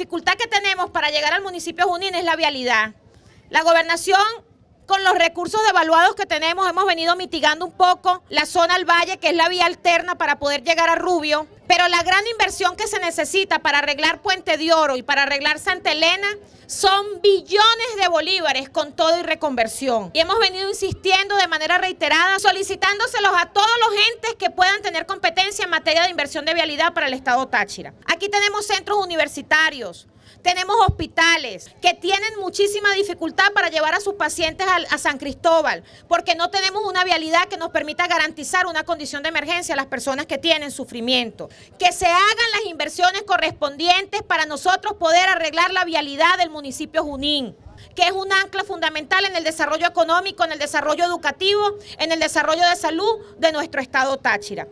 dificultad que tenemos para llegar al municipio Junín es la vialidad. La gobernación, con los recursos devaluados que tenemos, hemos venido mitigando un poco la zona al valle, que es la vía alterna para poder llegar a Rubio. Pero la gran inversión que se necesita para arreglar Puente de Oro y para arreglar Santa Elena son billones de bolívares con todo y reconversión. Y hemos venido insistiendo de manera reiterada, solicitándoselos a todos los entes que puedan tener competencia en materia de inversión de vialidad para el Estado Táchira. Aquí tenemos centros universitarios, tenemos hospitales que tienen muchísima dificultad para llevar a sus pacientes a, San Cristóbal, porque no tenemos una vialidad que nos permita garantizar una condición de emergencia a las personas que tienen sufrimiento. Que se hagan las inversiones correspondientes para nosotros poder arreglar la vialidad del municipio Junín que es un ancla fundamental en el desarrollo económico, en el desarrollo educativo, en el desarrollo de salud de nuestro estado Táchira.